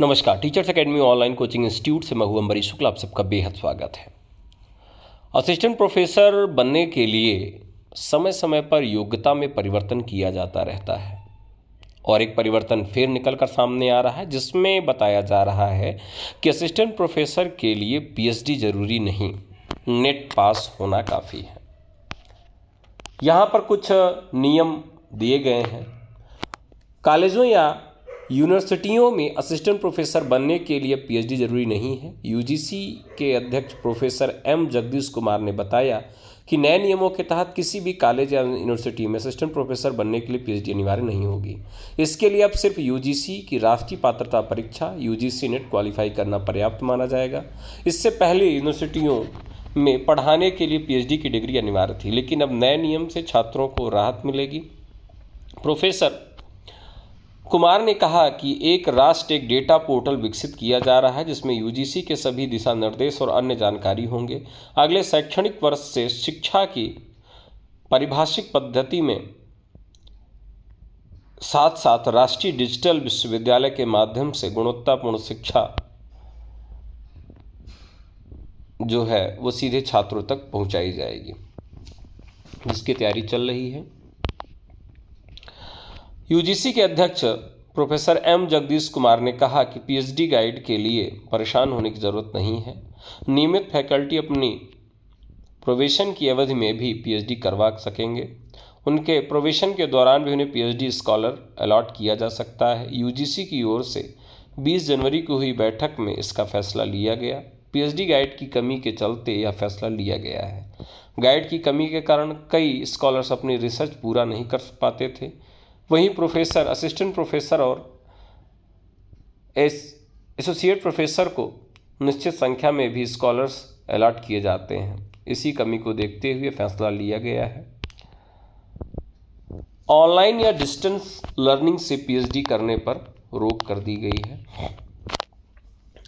नमस्कार teachers academy online coaching institute से मैं हूं अंबरी शुक्ला आप सबका बेहद स्वागत है असिस्टेंट प्रोफेसर बनने के लिए समय समय पर योग्यता में परिवर्तन किया जाता रहता है और एक परिवर्तन फिर निकल कर सामने आ रहा है जिसमें बताया जा रहा है कि असिस्टेंट प्रोफेसर के लिए पीएचडी जरूरी नहीं नेट पास होना काफ़ी है यहाँ पर कुछ नियम दिए गए हैं कॉलेजों या यूनिवर्सिटियों में असिस्टेंट प्रोफेसर बनने के लिए पीएचडी जरूरी नहीं है यूजीसी के अध्यक्ष प्रोफेसर एम जगदीश कुमार ने बताया कि नए नियमों के तहत किसी भी कॉलेज या यूनिवर्सिटी में असिस्टेंट प्रोफेसर बनने के लिए पीएचडी अनिवार्य नहीं होगी इसके लिए अब सिर्फ यूजीसी की राष्ट्रीय पात्रता परीक्षा यूजीसी नेट क्वालिफाई करना पर्याप्त माना जाएगा इससे पहले यूनिवर्सिटियों में पढ़ाने के लिए पीएचडी की डिग्री अनिवार्य थी लेकिन अब नए नियम से छात्रों को राहत मिलेगी प्रोफेसर कुमार ने कहा कि एक राष्ट्र एक डेटा पोर्टल विकसित किया जा रहा है जिसमें यूजीसी के सभी दिशा निर्देश और अन्य जानकारी होंगे अगले शैक्षणिक वर्ष से शिक्षा की परिभाषिक पद्धति में साथ साथ राष्ट्रीय डिजिटल विश्वविद्यालय के माध्यम से गुणवत्तापूर्ण शिक्षा जो है वो सीधे छात्रों तक पहुंचाई जाएगी जिसकी तैयारी चल रही है यूजीसी के अध्यक्ष प्रोफेसर एम जगदीश कुमार ने कहा कि पीएचडी गाइड के लिए परेशान होने की ज़रूरत नहीं है नियमित फैकल्टी अपनी प्रोवेशन की अवधि में भी पीएचडी करवा सकेंगे उनके प्रोवेशन के दौरान भी उन्हें पीएचडी स्कॉलर अलॉट किया जा सकता है यूजीसी की ओर से 20 जनवरी को हुई बैठक में इसका फैसला लिया गया पीएचडी गाइड की कमी के चलते यह फैसला लिया गया है गाइड की कमी के कारण कई स्कॉलर्स अपनी रिसर्च पूरा नहीं कर पाते थे वहीं प्रोफेसर असिस्टेंट प्रोफेसर और एसोसिएट प्रोफेसर को निश्चित संख्या में भी स्कॉलर्स अलाट किए जाते हैं इसी कमी को देखते हुए फैसला लिया गया है ऑनलाइन या डिस्टेंस लर्निंग से पीएचडी करने पर रोक कर दी गई है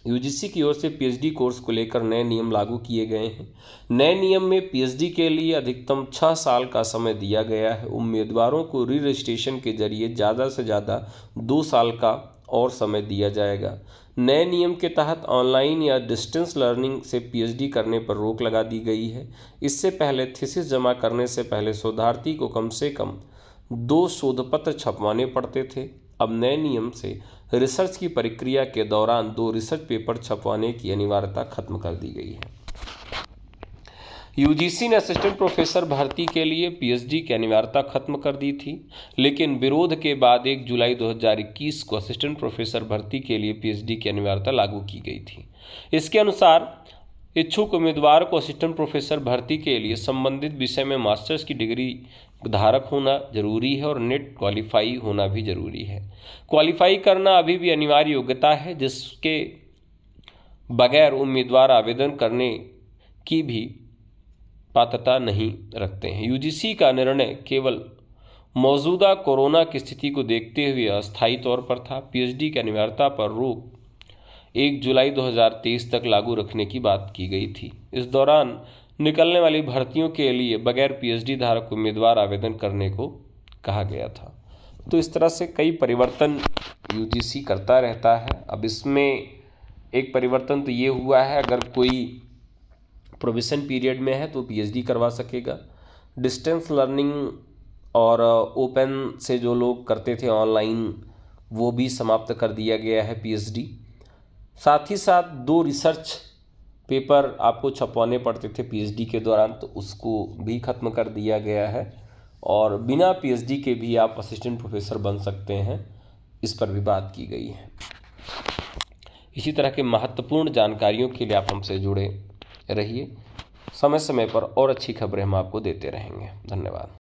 यूजीसी की ओर से पीएचडी कोर्स को लेकर नए नियम लागू किए गए हैं नए नियम में पीएचडी के लिए अधिकतम छः साल का समय दिया गया है उम्मीदवारों को री रजिस्ट्रेशन के जरिए ज़्यादा से ज़्यादा दो साल का और समय दिया जाएगा नए नियम के तहत ऑनलाइन या डिस्टेंस लर्निंग से पीएचडी करने पर रोक लगा दी गई है इससे पहले थीसिस जमा करने से पहले शोधार्थी को कम से कम दो शोधपत्र छपवाने पड़ते थे अब नए नियम से रिसर्च की प्रक्रिया के दौरान दो रिसर्च पेपर छपवाने की अनिवार्यता खत्म कर दी गई है यूजीसी ने असिस्टेंट प्रोफेसर भर्ती के लिए पीएचडी की अनिवार्यता खत्म कर दी थी लेकिन विरोध के बाद 1 जुलाई 2021 को असिस्टेंट प्रोफेसर भर्ती के लिए पीएचडी की अनिवार्यता लागू की गई थी इसके अनुसार इच्छुक उम्मीदवार को असिस्टेंट प्रोफेसर भर्ती के लिए संबंधित विषय में मास्टर्स की डिग्री धारक होना जरूरी है और नेट क्वालिफाई होना भी जरूरी है क्वालिफाई करना अभी भी अनिवार्य योग्यता है जिसके बगैर उम्मीदवार आवेदन करने की भी पात्रता नहीं रखते हैं यूजीसी का निर्णय केवल मौजूदा कोरोना की स्थिति को देखते हुए अस्थायी तौर पर था पीएचडी की अनिवार्यता पर रोक एक जुलाई 2023 तक लागू रखने की बात की गई थी इस दौरान निकलने वाली भर्तियों के लिए बगैर पीएचडी धारक उम्मीदवार आवेदन करने को कहा गया था तो इस तरह से कई परिवर्तन यूजीसी करता रहता है अब इसमें एक परिवर्तन तो ये हुआ है अगर कोई प्रोविशन पीरियड में है तो पीएचडी करवा सकेगा डिस्टेंस लर्निंग और ओपन से जो लोग करते थे ऑनलाइन वो भी समाप्त कर दिया गया है पीएचडी साथ ही साथ दो रिसर्च पेपर आपको छपवाने पड़ते थे पीएचडी के दौरान तो उसको भी ख़त्म कर दिया गया है और बिना पीएचडी के भी आप असिस्टेंट प्रोफेसर बन सकते हैं इस पर भी बात की गई है इसी तरह के महत्वपूर्ण जानकारियों के लिए आप हमसे जुड़े रहिए समय समय पर और अच्छी खबरें हम आपको देते रहेंगे धन्यवाद